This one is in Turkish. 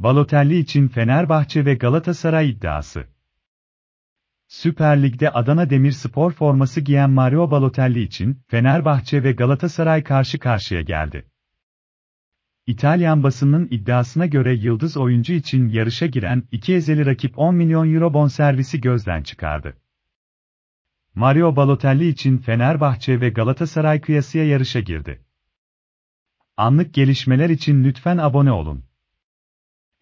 Balotelli için Fenerbahçe ve Galatasaray iddiası. Süper Lig'de Adana Demirspor forması giyen Mario Balotelli için Fenerbahçe ve Galatasaray karşı karşıya geldi. İtalyan basının iddiasına göre yıldız oyuncu için yarışa giren iki ezeli rakip 10 milyon euro bonservisi gözden çıkardı. Mario Balotelli için Fenerbahçe ve Galatasaray kıyasıya yarışa girdi. Anlık gelişmeler için lütfen abone olun.